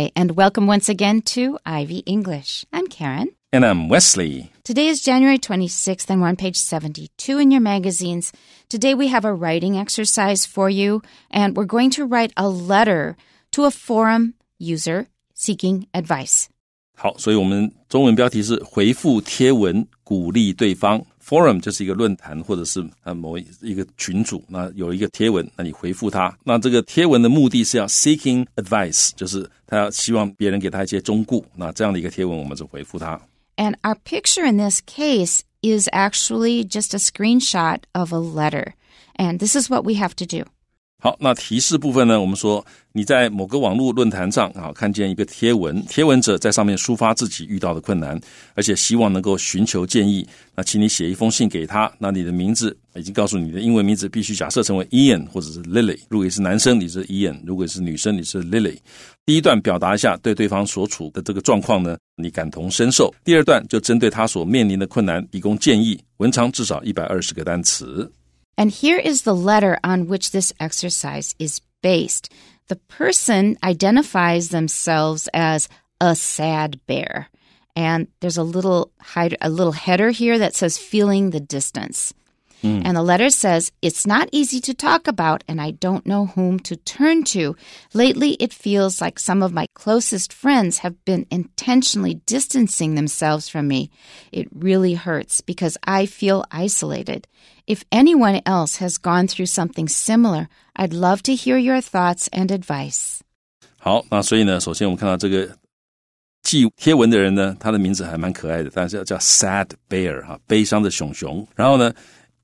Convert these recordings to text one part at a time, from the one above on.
Hi, and welcome once again to Ivy English. I'm Karen. And I'm Wesley. Today is January 26th, and we're on page 72 in your magazines. Today we have a writing exercise for you, and we're going to write a letter to a forum user seeking advice. 好，所以我们中文标题是回复贴文鼓励对方。Forum 就是一个论坛，或者是呃某一个群组。那有一个贴文，那你回复他。那这个贴文的目的是要 seeking advice，就是他要希望别人给他一些忠告。那这样的一个贴文，我们就回复他。And our picture in this case is actually just a screenshot of a letter, and this is what we have to do. 好，那提示部分呢？我们说你在某个网络论坛上啊，看见一个贴文，贴文者在上面抒发自己遇到的困难，而且希望能够寻求建议。那请你写一封信给他。那你的名字已经告诉你的英文名字，必须假设成为 Ian 或者是 Lily。如果你是男生，你是 Ian；如果是女生，你是 Lily。第一段表达一下对对方所处的这个状况呢，你感同身受。第二段就针对他所面临的困难，提供建议。文章至少一百二十个单词。And here is the letter on which this exercise is based. The person identifies themselves as a sad bear. And there's a little a little header here that says feeling the distance. Mm. And the letter says, It's not easy to talk about, and I don't know whom to turn to. Lately, it feels like some of my closest friends have been intentionally distancing themselves from me. It really hurts because I feel isolated. If anyone else has gone through something similar, I'd love to hear your thoughts and advice. 好，那所以呢，首先我们看到这个寄贴文的人呢，他的名字还蛮可爱的，但是叫叫 Sad Bear 哈，悲伤的熊熊。然后呢，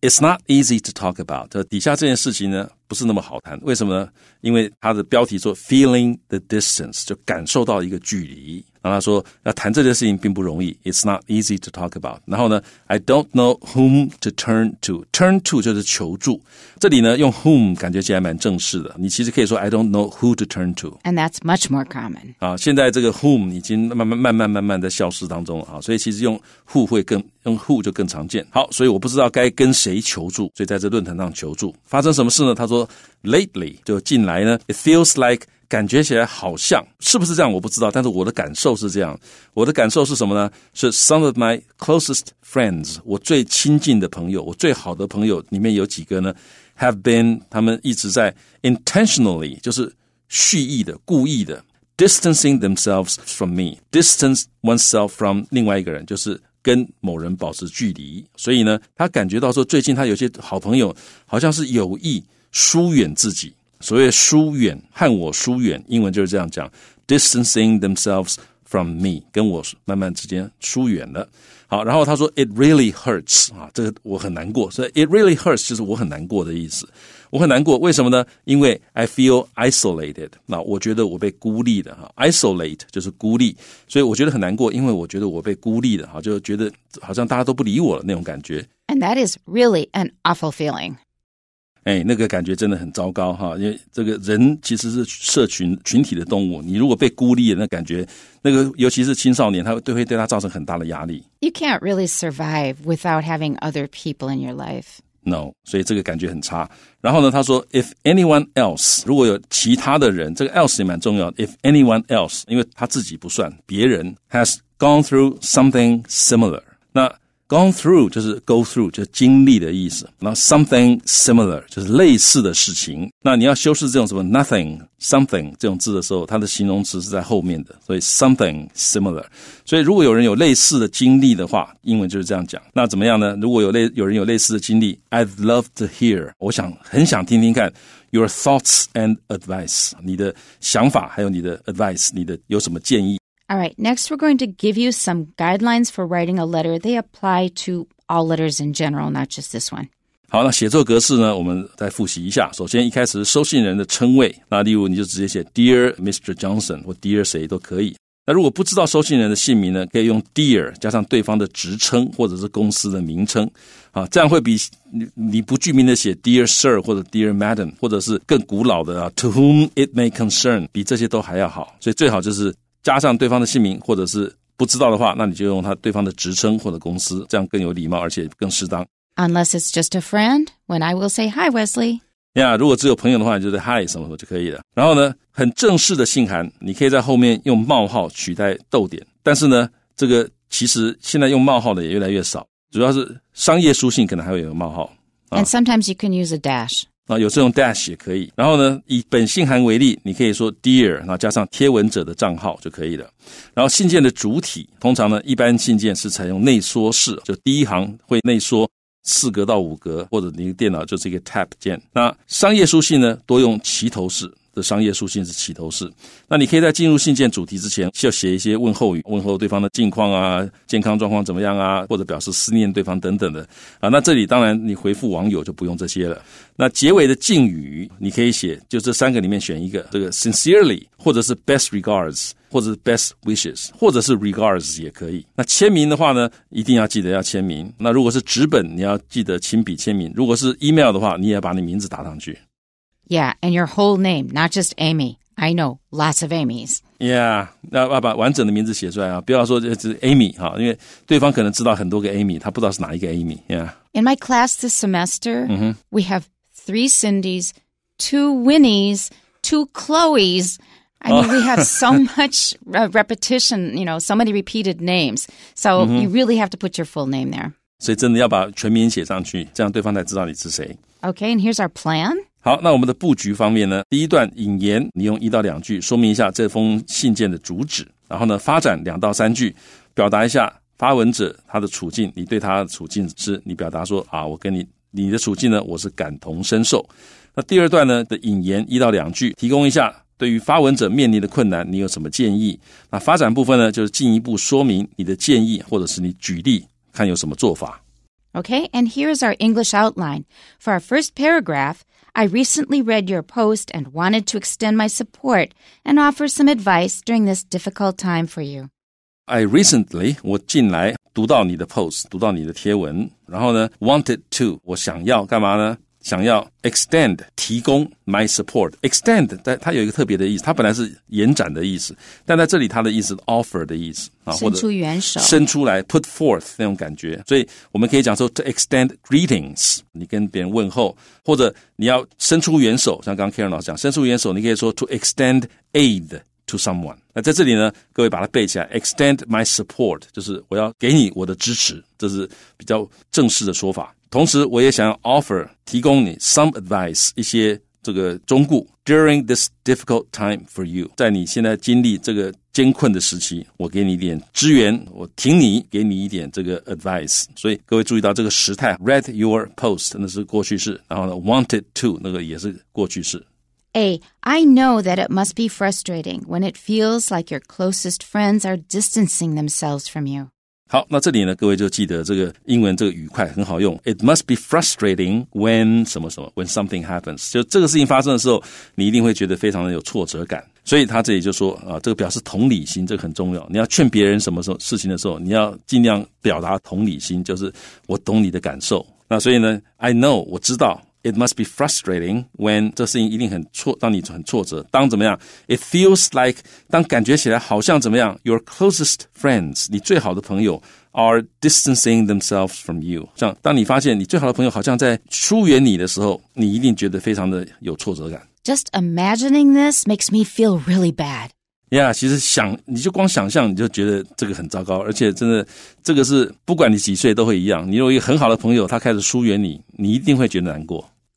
it's not easy to talk about。底下这件事情呢，不是那么好谈。为什么呢？因为它的标题说 “feeling the distance”，就感受到一个距离然后他说要谈这件事情并不容易，It's not easy to talk about。然后呢，I don't know whom to turn to。Turn to 就是求助。这里呢，用 whom 感觉起来蛮正式的。你其实可以说 I don't know who to turn to。And that's much more common。啊，现在这个 whom 已经慢慢慢慢慢慢的消失当中啊，所以其实用 who 会更用 who 就更常见。好，所以我不知道该跟谁求助，所以在这论坛上求助。发生什么事呢？他说 Lately 就近来呢，It feels like。感觉起来好像是不是这样？我不知道，但是我的感受是这样。我的感受是什么呢？是 some of my closest friends，我最亲近的朋友，我最好的朋友里面有几个呢？Have been，他们一直在 intentionally，就是蓄意的、故意的 distancing themselves from me，distance oneself from 另外一个人，就是跟某人保持距离。所以呢，他感觉到说，最近他有些好朋友好像是有意疏远自己。所谓疏远和我疏远，英文就是这样讲，distancing themselves from me，跟我慢慢之间疏远了。好，然后他说，it really hurts 啊，这个我很难过，所以 it really hurts 就是我很难过的意思。我很难过，为什么呢？因为 I feel isolated，那我觉得我被孤立的哈，isolate 就是孤立，所以我觉得很难过，因为我觉得我被孤立的哈，就觉得好像大家都不理我了那种感觉。And that is really an awful feeling. 哎，那个感觉真的很糟糕哈！因为这个人其实是社群群体的动物，你如果被孤立了，那感觉那个，尤其是青少年，他都会对他造成很大的压力。You can't really survive without having other people in your life. No，所以这个感觉很差。然后呢，他说，If anyone else，如果有其他的人，这个 else 也蛮重要。If anyone else，因为他自己不算，别人 has gone through something similar。那 Gone through 就是 go through，就是经历的意思。那 something similar 就是类似的事情。那你要修饰这种什么 nothing something 这种字的时候，它的形容词是在后面的，所以 something similar。所以如果有人有类似的经历的话，英文就是这样讲。那怎么样呢？如果有类有人有类似的经历，I'd love to hear。我想很想听听看 your thoughts and advice。你的想法还有你的 advice，你的有什么建议？All right, next we're going to give you some guidelines for writing a letter. They apply to all letters in general, not just this one. 好，那写作格式呢？我们再复习一下。首先，一开始收信人的称谓，那例如你就直接写 Dear Mr. Johnson 或 Dear 谁都可以。那如果不知道收信人的姓名呢，可以用 Dear 加上对方的职称或者是公司的名称啊，这样会比你你不具名的写 Dear Sir 或者 Dear Madam，或者是更古老的啊 To whom it may concern，比这些都还要好。所以最好就是加上对方的姓名，或者是不知道的话，那你就用他对方的职称或者公司，这样更有礼貌，而且更适当。Unless it's just a friend, when I will say hi, Wesley。呀，如果只有朋友的话，就是 Hi 什么什么就可以了。然后呢，很正式的信函，你可以在后面用冒号取代逗点，但是呢，这个其实现在用冒号的也越来越少，主要是商业书信可能还会有冒号。And sometimes you can use a dash. 啊，有这种 dash 也可以，然后呢，以本信函为例，你可以说 dear，然后加上贴文者的账号就可以了。然后信件的主体，通常呢，一般信件是采用内缩式，就第一行会内缩四格到五格，或者你电脑就是一个 tab 键。那商业书信呢，多用齐头式。的商业书信是起头式，那你可以在进入信件主题之前，要写一些问候语，问候对方的近况啊，健康状况怎么样啊，或者表示思念对方等等的啊。那这里当然你回复网友就不用这些了。那结尾的敬语你可以写，就这三个里面选一个，这个 sincerely，或者是 best regards，或者是 best wishes，或者是 regards 也可以。那签名的话呢，一定要记得要签名。那如果是纸本，你要记得亲笔签名；如果是 email 的话，你也把你名字打上去。Yeah, and your whole name, not just Amy. I know lots of Amy's. Yeah，要要把完整的名字写出来啊，不要说这是 Amy 哈，因为对方可能知道很多个 Amy，他不知道是哪一个 Amy。Yeah。In my class this semester, -hmm. we have three Cindy's, two Winnie's, two Chloe's. I mean, we have so oh. much uh, repetition, you know, so many repeated names. So mm-hmm. you really have to put your full name there. 所以真的要把全名写上去，这样对方才知道你是谁。Okay，and here's our plan。好，那我们的布局方面呢？第一段引言，你用一到两句说明一下这封信件的主旨，然后呢，发展两到三句，表达一下发文者他的处境，你对他的处境是你表达说啊，我跟你你的处境呢，我是感同身受。那第二段呢的引言一到两句，提供一下对于发文者面临的困难，你有什么建议？那发展部分呢，就是进一步说明你的建议，或者是你举例看有什么做法。Okay, and here's our English outline. For our first paragraph, I recently read your post and wanted to extend my support and offer some advice during this difficult time for you. I recently 我近来读到你的 post，读到你的贴文，然后呢，wanted to 我想要干嘛呢想要 extend 提供 my support，extend 在它有一个特别的意思，它本来是延展的意思，但在这里它的意思 offer 的意思啊，或者伸出援手，伸出来 put forth 那种感觉，所以我们可以讲说 to extend greetings，你跟别人问候，或者你要伸出援手，像刚 Karen 老师讲，伸出援手，你可以说 to extend aid to someone。那在这里呢，各位把它背起来，extend my support，就是我要给你我的支持，这是比较正式的说法。同时，我也想要 offer 提供你 some advice during this difficult time for you，在你现在经历这个艰困的时期，我给你一点支援，我挺你，给你一点这个 advice。所以各位注意到这个时态，read your post 那是过去式，然后呢，wanted to 那个也是过去式。A. I know that it must be frustrating when it feels like your closest friends are distancing themselves from you. 好，那这里呢，各位就记得这个英文这个愉快很好用。It must be frustrating when 什么什么，when something happens。就这个事情发生的时候，你一定会觉得非常的有挫折感。所以他这里就说啊，这个表示同理心，这个很重要。你要劝别人什么时候事情的时候，你要尽量表达同理心，就是我懂你的感受。那所以呢，I know，我知道。it must be frustrating when 这事情一定很挫，当你很挫折，当怎么样？It feels like 当感觉起来好像怎么样？Your closest friends，你最好的朋友 are distancing themselves from you。这样，当你发现你最好的朋友好像在疏远你的时候，你一定觉得非常的有挫折感。Just imagining this makes me feel really bad. 呀，yeah,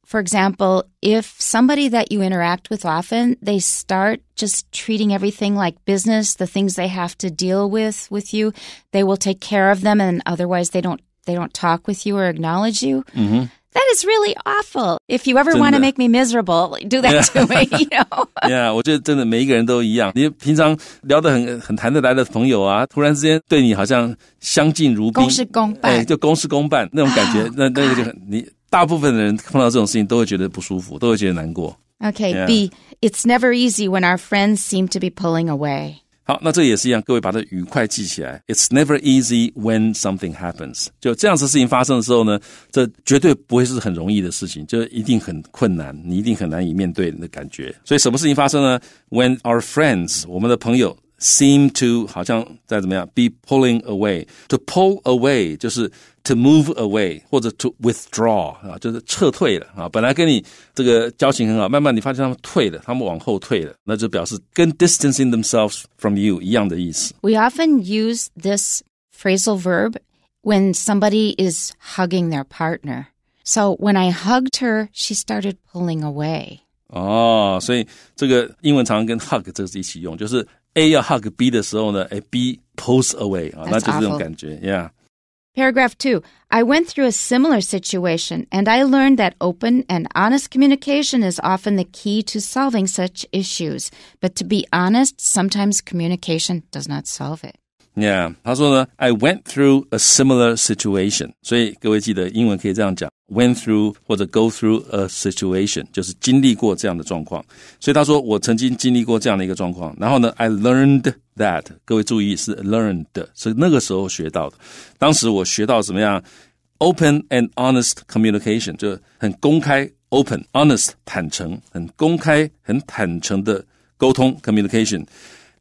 for example, if somebody that you interact with often, they start just treating everything like business, the things they have to deal with with you, they will take care of them and otherwise they don't they don't talk with you or acknowledge you. Mm-hmm. That is really awful. If you ever want to make me miserable, do that to me. You know? yeah，我觉得真的每一个人都一样。你平常聊得很很谈得来的朋友啊，突然之间对你好像相敬如宾，公事公办，哎，就公事公办那种感觉，那那个就很你 大部分的人碰到这种事情都会觉得不舒服，都会觉得难过。Okay, B, it's never easy when our friends seem to be pulling away。好，那这也是一样，各位把它愉快记起来。It's never easy when something happens。就这样子事情发生的时候呢，这绝对不会是很容易的事情，就一定很困难，你一定很难以面对的感觉。所以什么事情发生呢？When our friends，我们的朋友。seem to 好像在怎么样 be pulling away. To pull away 就是 to move away 或者 to withdraw 啊，就是撤退了啊。本来跟你这个交情很好，慢慢你发现他们退了，他们往后退了，那就表示跟 distancing themselves from you 一样的意思。We often use this phrasal verb when somebody is hugging their partner. So when I hugged her, she started pulling away. 哦，所以这个英文常常跟 hug 这是一起用，就是 a 要 hug B 的时候呢，哎，B pulls away 啊，那就是这种感觉，Yeah。Paragraph 2 I went through a similar situation and I learned that open and honest communication is often the key to solving such issues. But to be honest, sometimes communication does not solve it. Yeah，他说呢，I went through a similar situation。所以各位记得，英文可以这样讲，went through 或者 go through a situation，就是经历过这样的状况。所以他说，我曾经经历过这样的一个状况。然后呢，I learned that。各位注意是 learned，是那个时候学到的。当时我学到怎么样，open and honest communication，就很公开，open honest 坦诚，很公开、很坦诚的沟通 communication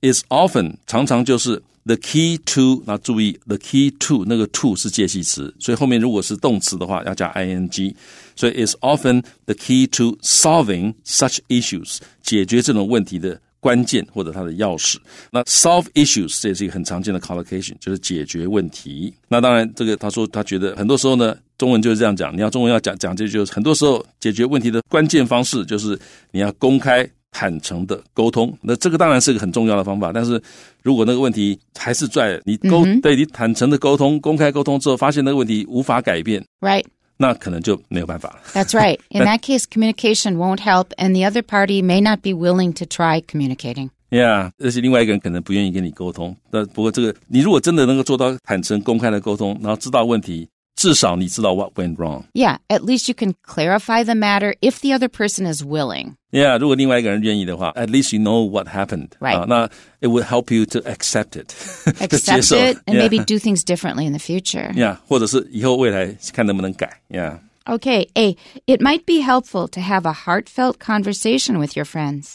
is often 常常就是。The key to，那注意，the key to，那个 to 是介系词，所以后面如果是动词的话，要加 ing。所以 is often the key to solving such issues，解决这种问题的关键或者它的钥匙。那 solve issues 这也是一个很常见的 collocation，就是解决问题。那当然，这个他说他觉得很多时候呢，中文就是这样讲，你要中文要讲讲，这就是很多时候解决问题的关键方式就是你要公开。坦诚的沟通。那这个当然是个很重要的方法，但是如果那个问题还是在你沟、嗯、对你坦诚的沟通、公开沟通之后，发现那个问题无法改变，right？那可能就没有办法了。That's right. In that case, communication won't help, and the other party may not be willing to try communicating. Yeah，而且另外一个人可能不愿意跟你沟通。那不过这个，你如果真的能够做到坦诚、公开的沟通，然后知道问题，至少你知道 what went wrong. Yeah, at least you can clarify the matter if the other person is willing. Yeah, Yeah，如果另外一个人愿意的话，at least you know what happened. Right. happened。Right，那 it would help you to accept it, it, accept and maybe do things differently in the future. Yeah. Okay. A. It might be helpful to have a heartfelt conversation with your friends.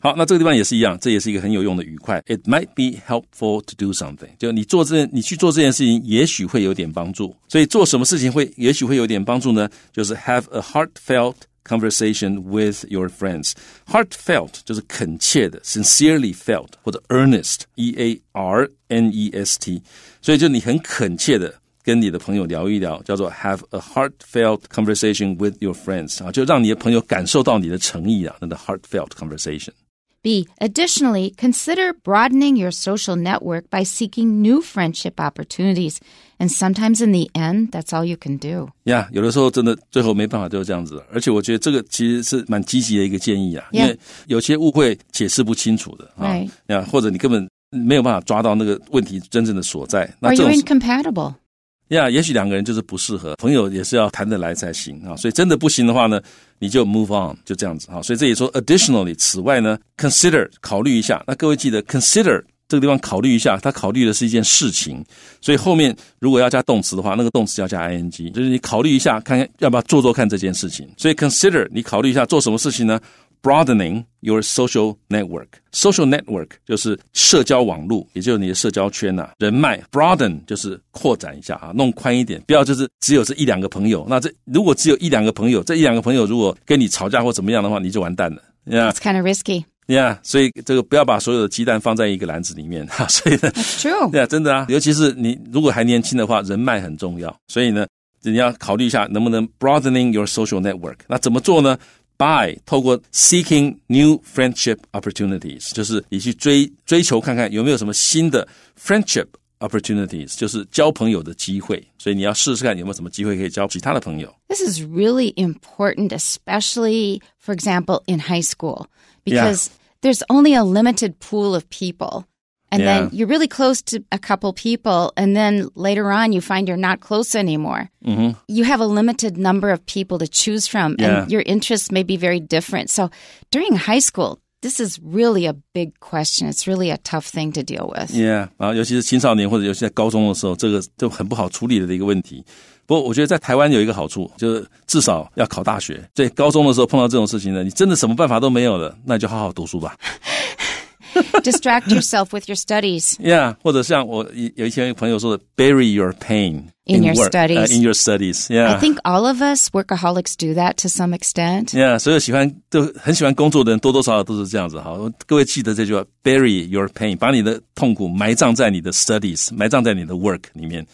好，那这个地方也是一样，这也是一个很有用的愉快。It might be helpful to do something，就你做这，你去做这件事情，也许会有点帮助。所以做什么事情会，也许会有点帮助呢？就是 have a heartfelt conversation with your friends. Heartfelt 就是恳切的，sincerely felt 或者 earnest，e a r n e s t，所以就你很恳切的。跟你的朋友聊一聊，叫做 have a heartfelt conversation with your friends 啊，就让你的朋友感受到你的诚意啊，那个 heartfelt conversation。B. Additionally, consider broadening your social network by seeking new friendship opportunities. And sometimes in the end, that's all you can do. 呀、yeah,，有的时候真的最后没办法就是这样子。而且我觉得这个其实是蛮积极的一个建议啊，yeah. 因为有些误会解释不清楚的啊，呀、right. 或者你根本没有办法抓到那个问题真正的所在。那 Are you incompatible? 呀，也许两个人就是不适合，朋友也是要谈得来才行啊。所以真的不行的话呢，你就 move on，就这样子啊。所以这也说 additionally，此外呢，consider 考虑一下。那各位记得 consider 这个地方考虑一下，他考虑的是一件事情。所以后面如果要加动词的话，那个动词要加 i n g，就是你考虑一下，看看要不要做做看这件事情。所以 consider 你考虑一下做什么事情呢？Broadening your social network. Social network 就是社交网络，也就是你的社交圈呐，人脉。Broaden 就是扩展一下啊，弄宽一点，不要就是只有这一两个朋友。那这如果只有一两个朋友，这一两个朋友如果跟你吵架或怎么样的话，你就完蛋了，Yeah. It's kind of risky. Yeah，所以这个不要把所有的鸡蛋放在一个篮子里面哈。所以，That's true. Yeah，真的啊，尤其是你如果还年轻的话，人脉很重要。所以呢，你要考虑一下能不能 broadening your social network。那怎么做呢？by 透过 seeking new friendship opportunities，就是你去追追求看看有没有什么新的 friendship opportunities，就是交朋友的机会。所以你要试试看有没有什么机会可以交其他的朋友。This is really important, especially for example in high school, because there's only a limited pool of people. And yeah. then you're really close to a couple people. And then later on, you find you're not close anymore. Mm-hmm. You have a limited number of people to choose from, yeah. and your interests may be very different. So during high school, this is really a big question. It's really a tough thing to deal with. Yeah，啊，尤其是青少年或者尤其在高中的时候，这个就很不好处理的一个问题。不过我觉得在台湾有一个好处，就是至少要考大学。对，高中的时候碰到这种事情呢，你真的什么办法都没有了，那就好好读书吧。distract yourself with your studies. Yeah，或者像我有一些朋友说的，bury your pain in, in your work, studies. in your studies, yeah. I think all of us workaholics do that to some extent. Yeah，所有喜欢都很喜欢工作的人，多多少少都是这样子。好，各位记得这句话，bury your pain，把你的痛苦埋葬在你的 studies，埋葬在你的 work 里面。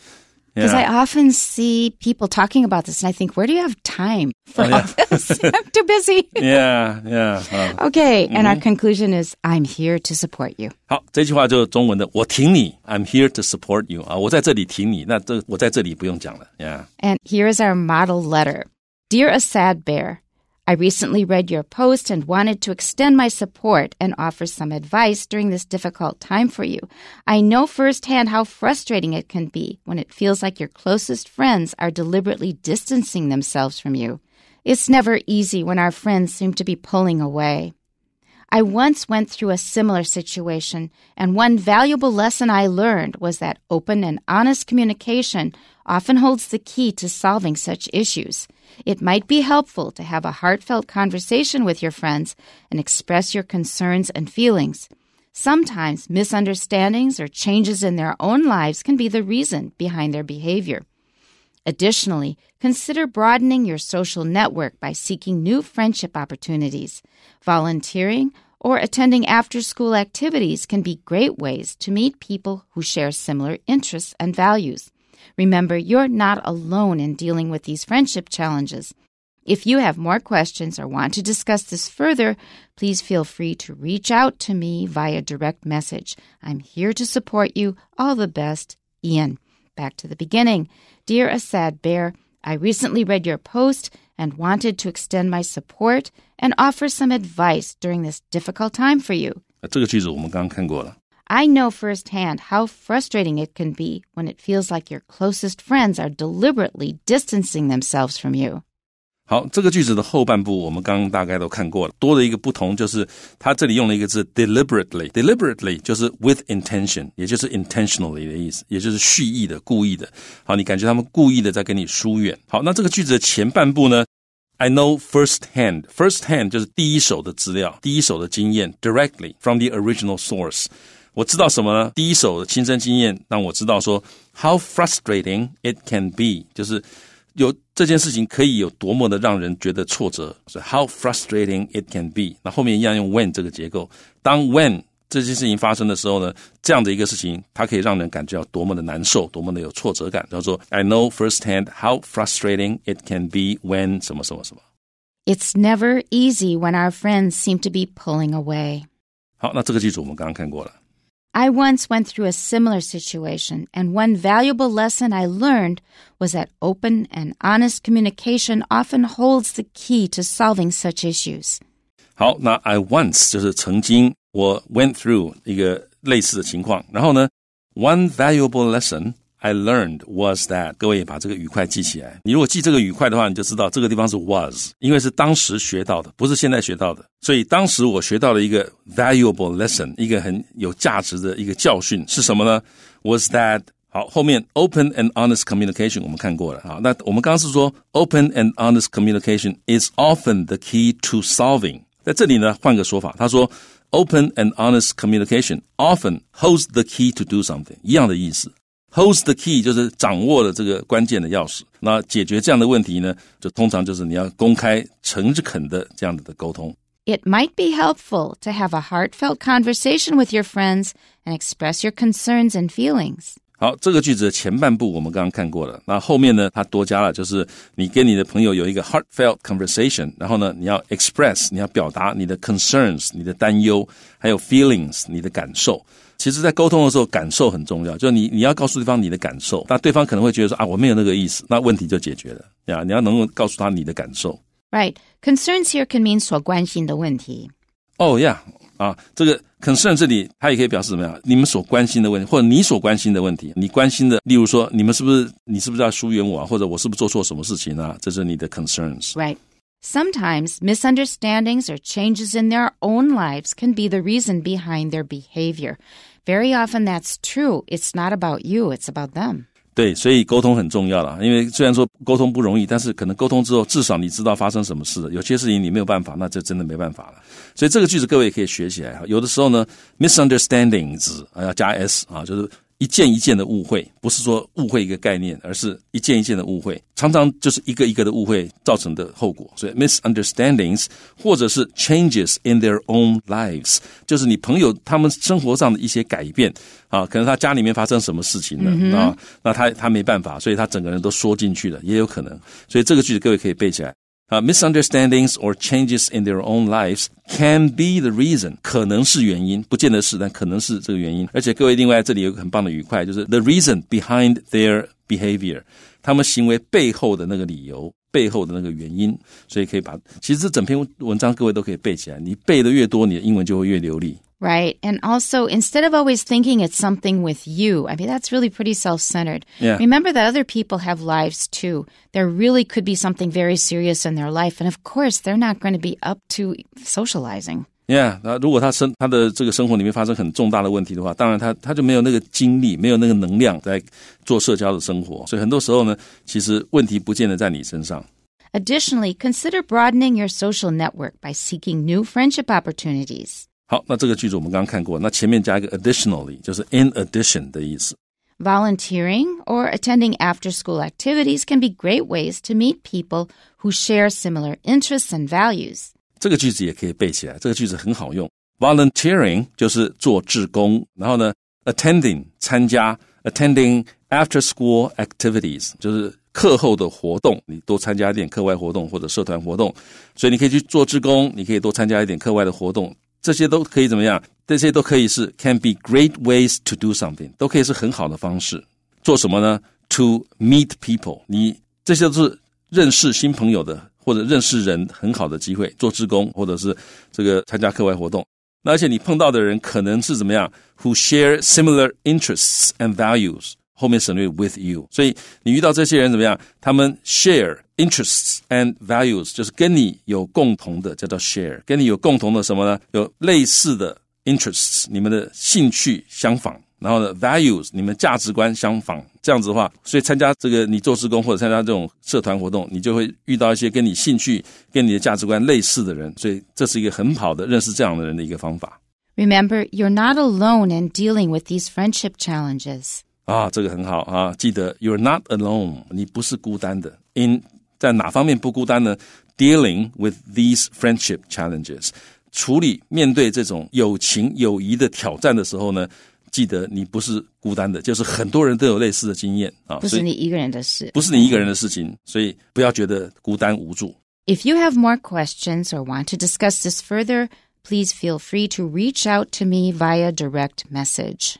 because yeah. I often see people talking about this, and I think, where do you have time for oh, yeah. all this? I'm too busy. yeah, yeah. Uh, okay, mm-hmm. and our mm-hmm. conclusion is, I'm here to support you. 好，这句话就是中文的“我挺你 ”，I'm here to support you And here is our model letter, Dear Assad bear. I recently read your post and wanted to extend my support and offer some advice during this difficult time for you. I know firsthand how frustrating it can be when it feels like your closest friends are deliberately distancing themselves from you. It's never easy when our friends seem to be pulling away. I once went through a similar situation, and one valuable lesson I learned was that open and honest communication often holds the key to solving such issues. It might be helpful to have a heartfelt conversation with your friends and express your concerns and feelings. Sometimes misunderstandings or changes in their own lives can be the reason behind their behavior. Additionally, consider broadening your social network by seeking new friendship opportunities. Volunteering or attending after school activities can be great ways to meet people who share similar interests and values. Remember, you're not alone in dealing with these friendship challenges. If you have more questions or want to discuss this further, please feel free to reach out to me via direct message. I'm here to support you. All the best, Ian. Back to the beginning. Dear Assad Bear, I recently read your post and wanted to extend my support and offer some advice during this difficult time for you. 这个句子我们刚刚看过了。I know firsthand how frustrating it can be when it feels like your closest friends are deliberately distancing themselves from you. 好，这个句子的后半部我们刚刚大概都看过了，多的一个不同就是它这里用了一个字 deliberately。deliberately 就是 with intention，也就是 intentionally 的意思，也就是蓄意的、故意的。好，你感觉他们故意的在跟你疏远。好，那这个句子的前半部呢？I know firsthand。firsthand 就是第一手的资料、第一手的经验，directly from the original source。我知道什么呢？第一手的亲身经验让我知道说，how frustrating it can be，就是有这件事情可以有多么的让人觉得挫折。所以 how frustrating it can be，那后面一样用 when 这个结构。当 when 这件事情发生的时候呢，这样的一个事情，它可以让人感觉到多么的难受，多么的有挫折感。叫做 I know firsthand how frustrating it can be when 什么什么什么。It's never easy when our friends seem to be pulling away。好，那这个句子我们刚刚看过了。I once went through a similar situation, and one valuable lesson I learned was that open and honest communication often holds the key to solving such issues. 好，那 I once 就是曾经我 went through 一个类似的情况，然后呢，one valuable lesson I learned was that，各位把这个愉快记起来。你如果记这个愉快的话，你就知道这个地方是 was，因为是当时学到的，不是现在学到的。所以当时我学到了一个 valuable lesson，一个很有价值的一个教训是什么呢？Was that 好，后面 open and honest communication 我们看过了啊。那我们刚刚是说 open and honest communication is often the key to solving。在这里呢，换个说法，他说 open and honest communication often holds the key to do something，一样的意思。Hold the key 就是掌握了这个关键的钥匙。那解决这样的问题呢，就通常就是你要公开、诚恳的这样子的沟通。It might be helpful to have a heartfelt conversation with your friends and express your concerns and feelings. 好，这个句子的前半部我们刚刚看过了。那后面呢，它多加了就是你跟你的朋友有一个 heartfelt conversation，然后呢，你要 express，你要表达你的 concerns，你的担忧，还有 feelings，你的感受。其实，在沟通的时候，感受很重要。就是你你要告诉对方你的感受，那对方可能会觉得说啊，我没有那个意思，那问题就解决了呀。你要能够告诉他你的感受。Right, concerns here can mean 所关心的问题。Oh yeah，啊，这个 concern 这里它也可以表示什么呀？你们所关心的问题，或者你所关心的问题，你关心的，例如说，你们是不是你是不是要疏远我啊？或者我是不是做错什么事情啊？这是你的 concerns。Right. Sometimes misunderstandings or changes in their own lives can be the reason behind their behavior. Very often that's true. It's not about you, it's about them. 对，所以沟通很重要了。因为虽然说沟通不容易，但是可能沟通之后，至少你知道发生什么事了。有些事情你没有办法，那就真的没办法了。所以这个句子各位也可以学起来。有的时候呢，misunderstandings 啊要加 s 啊，就是一件一件的误会，不是说误会一个概念，而是一件一件的误会，常常就是一个一个的误会造成的后果。所以 misunderstandings，或者是 changes in their own lives，就是你朋友他们生活上的一些改变啊，可能他家里面发生什么事情了，啊，那他他没办法，所以他整个人都缩进去了，也有可能。所以这个句子各位可以背起来。啊，misunderstandings or changes in their own lives can be the reason，可能是原因，不见得是，但可能是这个原因。而且各位，另外这里有个很棒的愉快，就是 the reason behind their behavior，他们行为背后的那个理由。背后的那个原因，所以可以把其实这整篇文章各位都可以背起来。你背的越多，你的英文就会越流利。Right. And also, instead of always thinking it's something with you, I mean, that's really pretty self centered. Yeah. Remember that other people have lives too. There really could be something very serious in their life. And of course, they're not going to be up to socializing.，Yeah，那如果他生他的这个生活里面发生很重大的问题的话，当然他他就没有那个精力，没有那个能量在做社交的生活，所以很多时候呢，其实问题不见得在你身上。Additionally, consider broadening your social network by seeking new friendship opportunities. 好，那这个句子我们刚刚看过，那前面加一个 additionally，就是 in addition 的意思。Volunteering or attending after school activities can be great ways to meet people who share similar interests and values. 这个句子也可以背起来，这个句子很好用。Volunteering 就是做志工，然后呢，Attending 参加，Attending after school activities 就是课后的活动，你多参加一点课外活动或者社团活动。所以你可以去做志工，你可以多参加一点课外的活动，这些都可以怎么样？这些都可以是 can be great ways to do something，都可以是很好的方式。做什么呢？To meet people，你这些都是认识新朋友的。或者认识人很好的机会，做志工或者是这个参加课外活动。那而且你碰到的人可能是怎么样？Who share similar interests and values？后面省略 with you。所以你遇到这些人怎么样？他们 share interests and values，就是跟你有共同的，叫做 share。跟你有共同的什么呢？有类似的 interests，你们的兴趣相仿。然后呢，values 你们价值观相仿，这样子的话，所以参加这个你做施工或者参加这种社团活动，你就会遇到一些跟你兴趣、跟你的价值观类似的人，所以这是一个很好的认识这样的人的一个方法。Remember, you're not alone in dealing with these friendship challenges。啊，这个很好啊，记得 you're not alone，你不是孤单的。in 在哪方面不孤单呢？Dealing with these friendship challenges，处理面对这种友情友谊的挑战的时候呢？记得你不是孤单的，就是很多人都有类似的经验啊！不是你一个人的事，不是你一个人的事情，所以不要觉得孤单无助。If you have more questions or want to discuss this further, please feel free to reach out to me via direct message.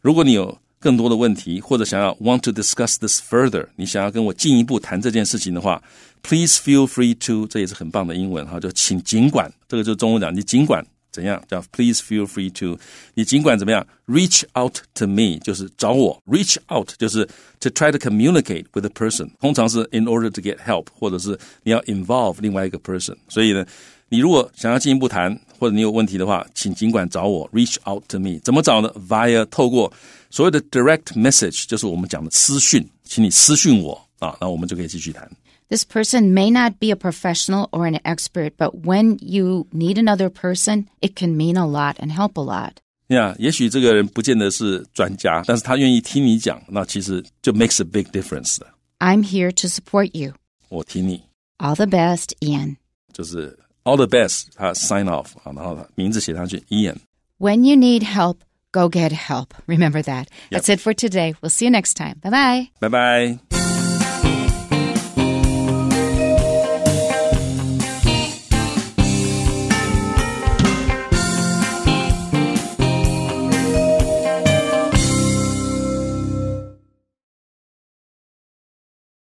如果你有更多的问题或者想要 want to discuss this further，你想要跟我进一步谈这件事情的话，please feel free to，这也是很棒的英文哈，就请尽管，这个就是中文讲，你尽管。怎样叫？Please feel free to，你尽管怎么样。Reach out to me 就是找我。Reach out 就是 to try to communicate with a person。通常是 in order to get help，或者是你要 involve 另外一个 person。所以呢，你如果想要进一步谈，或者你有问题的话，请尽管找我。Reach out to me 怎么找呢？Via 透过所谓的 direct message，就是我们讲的私讯，请你私讯我。啊，那我们就可以继续谈。This person may not be a professional or an expert, but when you need another person, it can mean a lot and help a lot. 呀，yeah, 也许这个人不见得是专家，但是他愿意听你讲，那其实就 makes a big difference I'm here to support you. All the best, Ian. 就是 all the best，他 sign off 啊，然后名字写上去 you need help, go get help. Remember that. That's it for today. We'll see you next time. Bye bye. Bye bye.